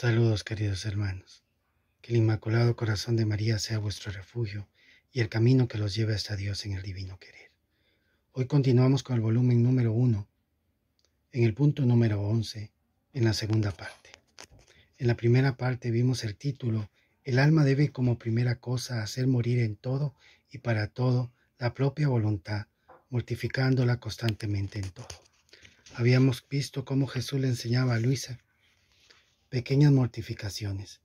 Saludos queridos hermanos. Que el Inmaculado Corazón de María sea vuestro refugio y el camino que los lleve hasta Dios en el divino querer. Hoy continuamos con el volumen número uno, en el punto número 11, en la segunda parte. En la primera parte vimos el título, El alma debe como primera cosa hacer morir en todo y para todo la propia voluntad, mortificándola constantemente en todo. Habíamos visto cómo Jesús le enseñaba a Luisa pequeñas mortificaciones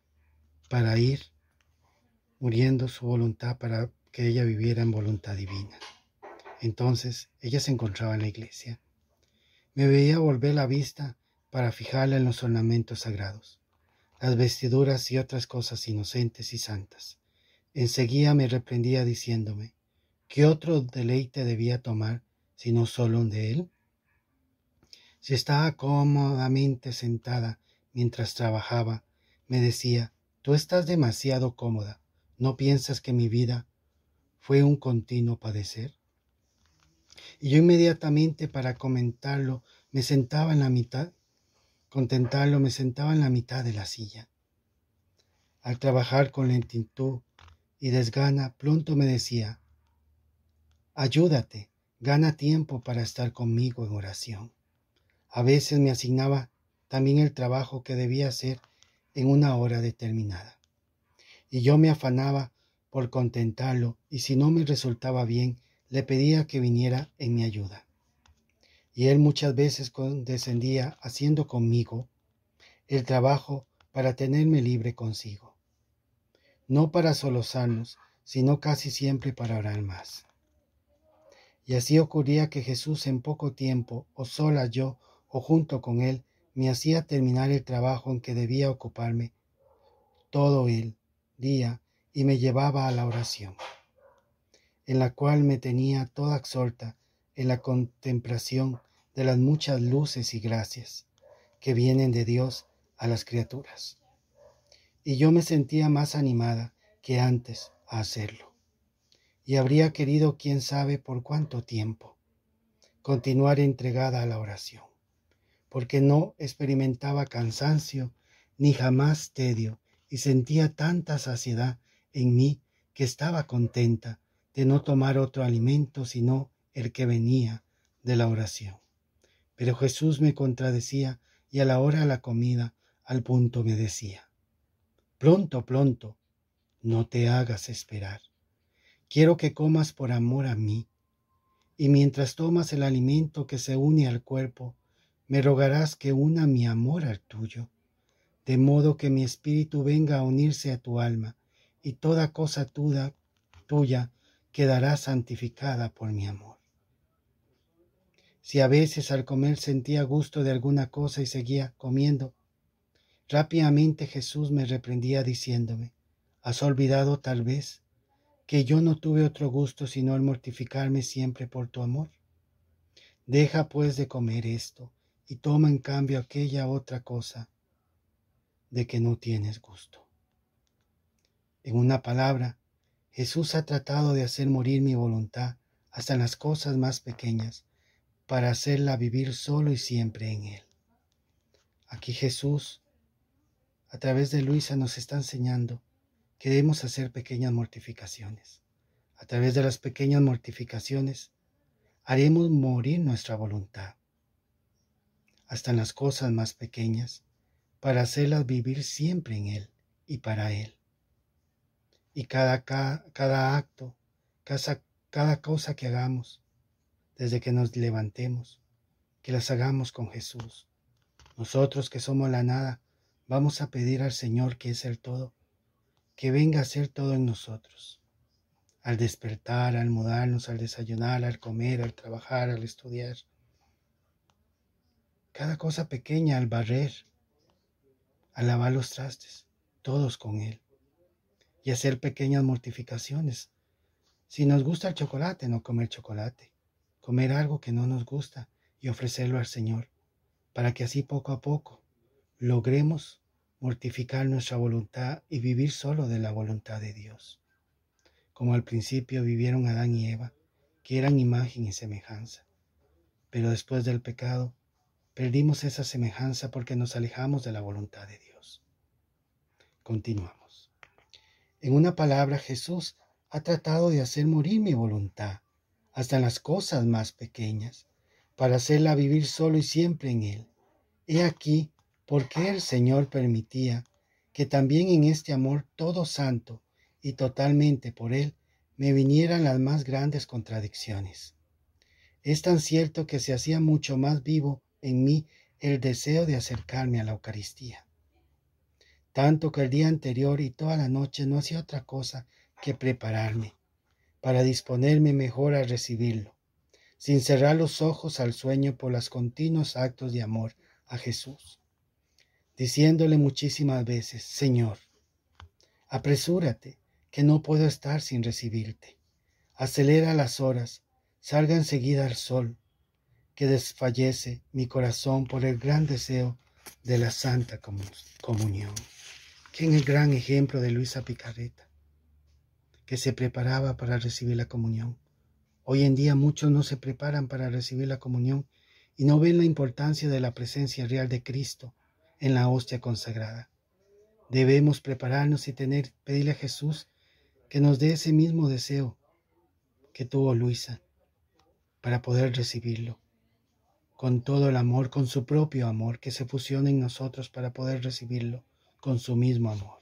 para ir muriendo su voluntad para que ella viviera en voluntad divina. Entonces ella se encontraba en la iglesia. Me veía volver la vista para fijarla en los ornamentos sagrados, las vestiduras y otras cosas inocentes y santas. Enseguida me reprendía diciéndome, ¿qué otro deleite debía tomar sino solo un de él? Si estaba cómodamente sentada mientras trabajaba, me decía, tú estás demasiado cómoda, ¿no piensas que mi vida fue un continuo padecer? Y yo inmediatamente para comentarlo me sentaba en la mitad, contentarlo me sentaba en la mitad de la silla. Al trabajar con lentitud y desgana, pronto me decía, ayúdate, gana tiempo para estar conmigo en oración. A veces me asignaba también el trabajo que debía hacer en una hora determinada. Y yo me afanaba por contentarlo y si no me resultaba bien, le pedía que viniera en mi ayuda. Y él muchas veces condescendía haciendo conmigo el trabajo para tenerme libre consigo. No para solosarnos sino casi siempre para orar más. Y así ocurría que Jesús en poco tiempo, o sola yo, o junto con él, me hacía terminar el trabajo en que debía ocuparme todo el día y me llevaba a la oración, en la cual me tenía toda absorta en la contemplación de las muchas luces y gracias que vienen de Dios a las criaturas. Y yo me sentía más animada que antes a hacerlo. Y habría querido, quién sabe por cuánto tiempo, continuar entregada a la oración porque no experimentaba cansancio ni jamás tedio, y sentía tanta saciedad en mí que estaba contenta de no tomar otro alimento sino el que venía de la oración. Pero Jesús me contradecía y a la hora de la comida al punto me decía, pronto, pronto, no te hagas esperar. Quiero que comas por amor a mí, y mientras tomas el alimento que se une al cuerpo, me rogarás que una mi amor al tuyo, de modo que mi espíritu venga a unirse a tu alma, y toda cosa tuya, tuya quedará santificada por mi amor. Si a veces al comer sentía gusto de alguna cosa y seguía comiendo, rápidamente Jesús me reprendía diciéndome, ¿has olvidado tal vez que yo no tuve otro gusto sino el mortificarme siempre por tu amor? Deja pues de comer esto y toma en cambio aquella otra cosa de que no tienes gusto. En una palabra, Jesús ha tratado de hacer morir mi voluntad hasta en las cosas más pequeñas, para hacerla vivir solo y siempre en Él. Aquí Jesús, a través de Luisa, nos está enseñando que debemos hacer pequeñas mortificaciones. A través de las pequeñas mortificaciones, haremos morir nuestra voluntad hasta en las cosas más pequeñas, para hacerlas vivir siempre en Él y para Él. Y cada, cada, acto, cada, cada cosa que hagamos, desde que nos levantemos, que las hagamos con Jesús. Nosotros que somos la nada, vamos a pedir al Señor que es el todo, que venga a ser todo en nosotros. Al despertar, al mudarnos, al desayunar, al comer, al trabajar, al estudiar, cada cosa pequeña al barrer, a lavar los trastes, todos con Él, y hacer pequeñas mortificaciones. Si nos gusta el chocolate, no comer chocolate, comer algo que no nos gusta y ofrecerlo al Señor, para que así poco a poco logremos mortificar nuestra voluntad y vivir solo de la voluntad de Dios, como al principio vivieron Adán y Eva, que eran imagen y semejanza. Pero después del pecado, Perdimos esa semejanza porque nos alejamos de la voluntad de Dios. Continuamos. En una palabra, Jesús ha tratado de hacer morir mi voluntad, hasta en las cosas más pequeñas, para hacerla vivir solo y siempre en Él. He aquí por qué el Señor permitía que también en este amor todo santo y totalmente por Él me vinieran las más grandes contradicciones. Es tan cierto que se hacía mucho más vivo en mí el deseo de acercarme a la Eucaristía. Tanto que el día anterior y toda la noche no hacía otra cosa que prepararme para disponerme mejor a recibirlo, sin cerrar los ojos al sueño por los continuos actos de amor a Jesús, diciéndole muchísimas veces, Señor, apresúrate, que no puedo estar sin recibirte. Acelera las horas, salga enseguida al sol, que desfallece mi corazón por el gran deseo de la Santa Comunión. en el gran ejemplo de Luisa Picareta, que se preparaba para recibir la comunión? Hoy en día muchos no se preparan para recibir la comunión y no ven la importancia de la presencia real de Cristo en la hostia consagrada. Debemos prepararnos y tener, pedirle a Jesús que nos dé ese mismo deseo que tuvo Luisa para poder recibirlo con todo el amor, con su propio amor, que se fusiona en nosotros para poder recibirlo con su mismo amor.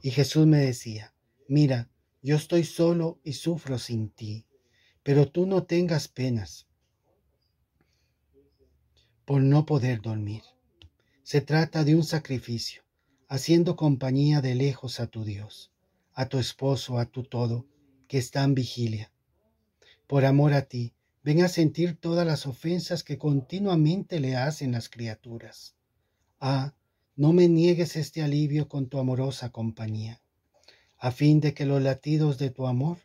Y Jesús me decía, mira, yo estoy solo y sufro sin ti, pero tú no tengas penas por no poder dormir. Se trata de un sacrificio, haciendo compañía de lejos a tu Dios, a tu esposo, a tu todo, que está en vigilia. Por amor a ti, Ven a sentir todas las ofensas que continuamente le hacen las criaturas. Ah, no me niegues este alivio con tu amorosa compañía, a fin de que los latidos de tu amor,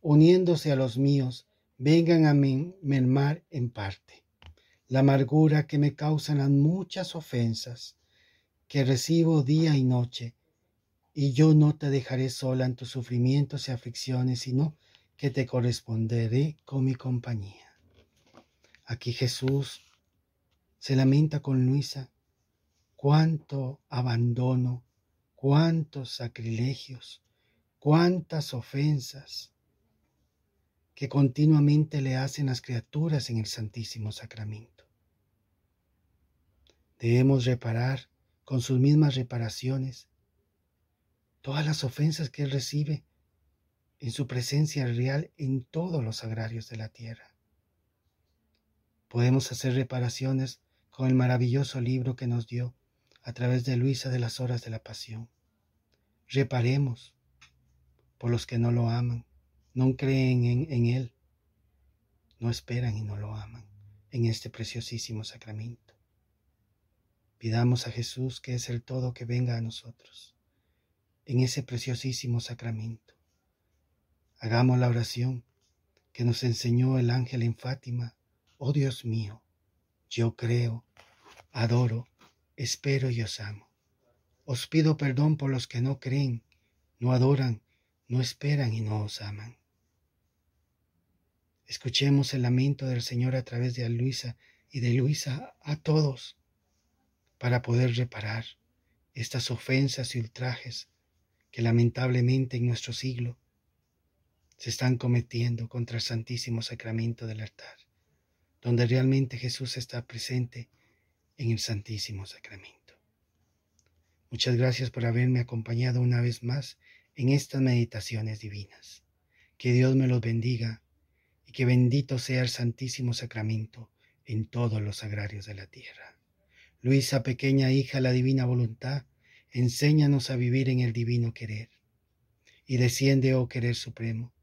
uniéndose a los míos, vengan a mermar en parte la amargura que me causan las muchas ofensas que recibo día y noche, y yo no te dejaré sola en tus sufrimientos y aflicciones, sino que te corresponderé con mi compañía. Aquí Jesús se lamenta con Luisa cuánto abandono, cuántos sacrilegios, cuántas ofensas que continuamente le hacen las criaturas en el Santísimo Sacramento. Debemos reparar con sus mismas reparaciones todas las ofensas que él recibe en su presencia real en todos los agrarios de la tierra. Podemos hacer reparaciones con el maravilloso libro que nos dio a través de Luisa de las Horas de la Pasión. Reparemos por los que no lo aman, no creen en, en Él, no esperan y no lo aman en este preciosísimo sacramento. Pidamos a Jesús, que es el todo, que venga a nosotros en ese preciosísimo sacramento Hagamos la oración que nos enseñó el ángel en Fátima. Oh Dios mío, yo creo, adoro, espero y os amo. Os pido perdón por los que no creen, no adoran, no esperan y no os aman. Escuchemos el lamento del Señor a través de Luisa y de Luisa a todos para poder reparar estas ofensas y ultrajes que lamentablemente en nuestro siglo se están cometiendo contra el Santísimo Sacramento del altar, donde realmente Jesús está presente en el Santísimo Sacramento. Muchas gracias por haberme acompañado una vez más en estas meditaciones divinas. Que Dios me los bendiga y que bendito sea el Santísimo Sacramento en todos los agrarios de la tierra. Luisa, pequeña hija de la divina voluntad, enséñanos a vivir en el divino querer. Y desciende, oh querer supremo,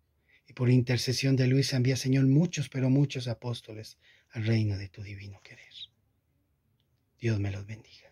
por intercesión de Luis, envía, Señor, muchos, pero muchos apóstoles al reino de tu divino querer. Dios me los bendiga.